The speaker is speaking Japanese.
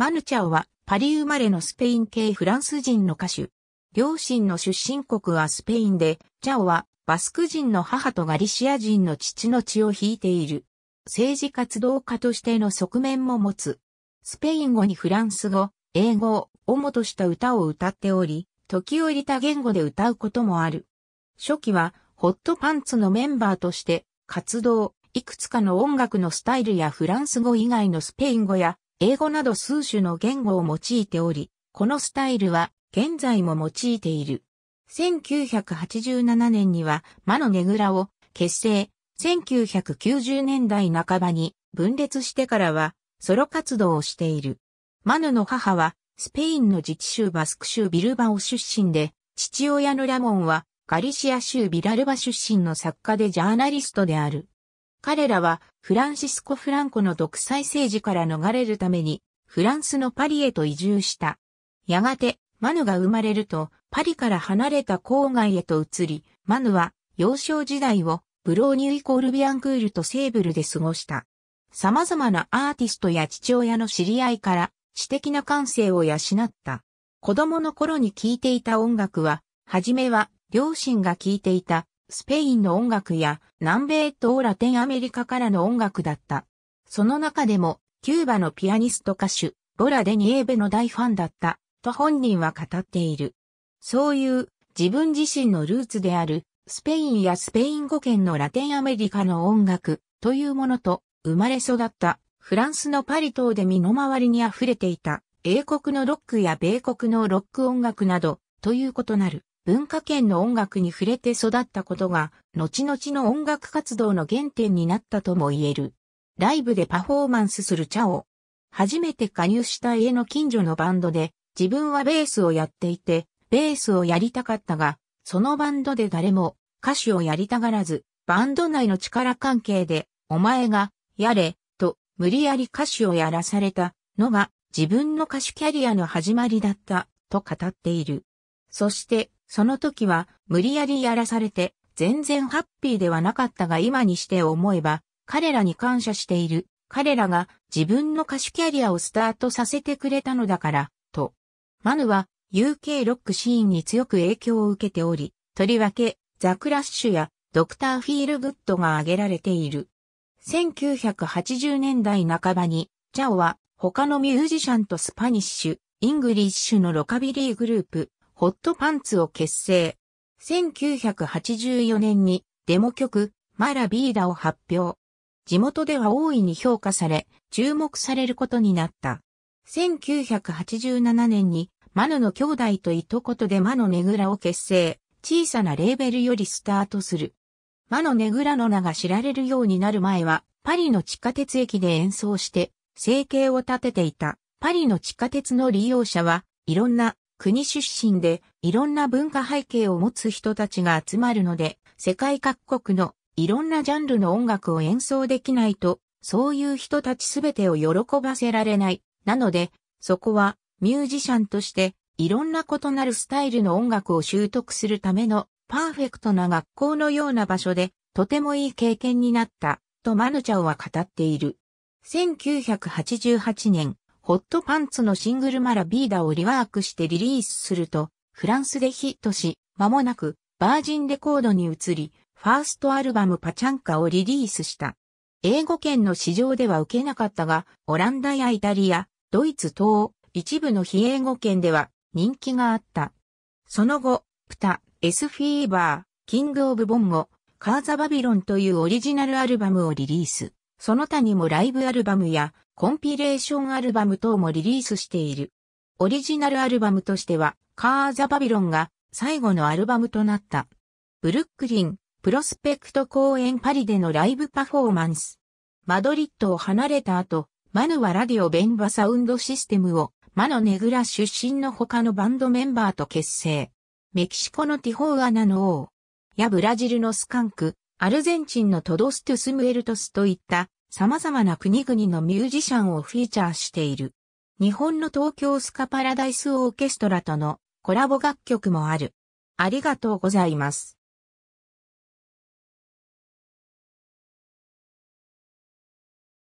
マヌチャオはパリ生まれのスペイン系フランス人の歌手。両親の出身国はスペインで、チャオはバスク人の母とガリシア人の父の血を引いている。政治活動家としての側面も持つ。スペイン語にフランス語、英語を主とした歌を歌っており、時折多言語で歌うこともある。初期はホットパンツのメンバーとして活動、いくつかの音楽のスタイルやフランス語以外のスペイン語や英語など数種の言語を用いており、このスタイルは現在も用いている。1987年には魔のねぐらを結成、1990年代半ばに分裂してからはソロ活動をしている。マヌの母はスペインの自治州バスク州ビルバオ出身で、父親のラモンはガリシア州ビラルバ出身の作家でジャーナリストである。彼らはフランシスコ・フランコの独裁政治から逃れるためにフランスのパリへと移住した。やがてマヌが生まれるとパリから離れた郊外へと移り、マヌは幼少時代をブローニュイコールビアンクールとセーブルで過ごした。様々なアーティストや父親の知り合いから知的な感性を養った。子供の頃に聴いていた音楽は、はじめは両親が聴いていたスペインの音楽や南米とラテンアメリカからの音楽だった。その中でも、キューバのピアニスト歌手、ボラ・デ・ニエーベの大ファンだった、と本人は語っている。そういう自分自身のルーツである、スペインやスペイン語圏のラテンアメリカの音楽というものと生まれ育ったフランスのパリ島で身の回りに溢れていた英国のロックや米国のロック音楽などということなる。文化圏の音楽に触れて育ったことが、後々の音楽活動の原点になったとも言える。ライブでパフォーマンスするチャオ。初めて加入した家の近所のバンドで、自分はベースをやっていて、ベースをやりたかったが、そのバンドで誰も歌手をやりたがらず、バンド内の力関係で、お前が、やれ、と、無理やり歌手をやらされたのが、自分の歌手キャリアの始まりだった、と語っている。そして、その時は、無理やりやらされて、全然ハッピーではなかったが今にして思えば、彼らに感謝している。彼らが自分の歌手キャリアをスタートさせてくれたのだから、と。マヌは UK ロックシーンに強く影響を受けており、とりわけザ・クラッシュやドクター・フィール・グッドが挙げられている。1980年代半ばに、チャオは他のミュージシャンとスパニッシュ、イングリッシュのロカビリーグループ、ホットパンツを結成。1984年にデモ曲マラビーダを発表。地元では大いに評価され、注目されることになった。1987年にマヌの兄弟といとことでマヌネグラを結成、小さなレーベルよりスタートする。マヌネグラの名が知られるようになる前は、パリの地下鉄駅で演奏して、生計を立てていた。パリの地下鉄の利用者は、いろんな国出身でいろんな文化背景を持つ人たちが集まるので、世界各国のいろんなジャンルの音楽を演奏できないと、そういう人たちすべてを喜ばせられない。なので、そこはミュージシャンとしていろんな異なるスタイルの音楽を習得するためのパーフェクトな学校のような場所で、とてもいい経験になった、とマヌチャオは語っている。1988年、ホットパンツのシングルマラビーダをリワークしてリリースすると、フランスでヒットし、間もなく、バージンレコードに移り、ファーストアルバムパチャンカをリリースした。英語圏の市場では受けなかったが、オランダやイタリア、ドイツ等、一部の非英語圏では人気があった。その後、プタ、エスフィーバー、キングオブボンゴ、カーザバビロンというオリジナルアルバムをリリース。その他にもライブアルバムやコンピレーションアルバム等もリリースしている。オリジナルアルバムとしては、カー・ザ・バビロンが最後のアルバムとなった。ブルックリン、プロスペクト公演パリでのライブパフォーマンス。マドリッドを離れた後、マヌはラディオ・ベンバサウンドシステムを、マノ・ネグラ出身の他のバンドメンバーと結成。メキシコのティホーアナの王、やブラジルのスカンク、アルゼンチンのトドス・トゥス・ムエルトスといった様々な国々のミュージシャンをフィーチャーしている。日本の東京スカパラダイスオーケストラとのコラボ楽曲もある。ありがとうございます。